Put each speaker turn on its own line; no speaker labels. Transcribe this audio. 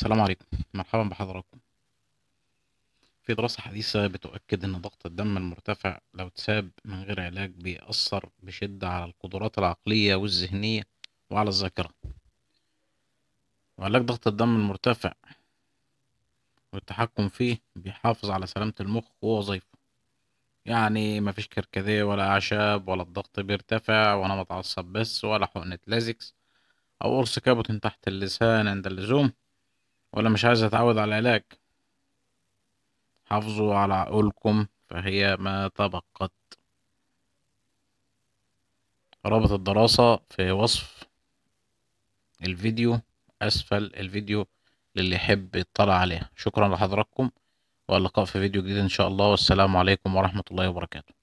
السلام عليكم مرحبا بحضراتكم في دراسة حديثة بتؤكد أن ضغط الدم المرتفع لو اتساب من غير علاج بيأثر بشدة على القدرات العقلية والذهنية وعلى الذاكرة وعلاج ضغط الدم المرتفع والتحكم فيه بيحافظ على سلامة المخ ووظيفه يعني مفيش كركديه ولا أعشاب ولا الضغط بيرتفع وأنا متعصب بس ولا حقنة لازكس أو قرص كابوتين تحت اللسان عند اللزوم ولا مش عايز اتعود على العلاج حافظوا على عقولكم فهي ما تبقت رابط الدراسة في وصف الفيديو أسفل الفيديو للي يحب يطلع عليها شكرا لحضراتكم واللقاء في فيديو جديد إن شاء الله والسلام عليكم ورحمة الله وبركاته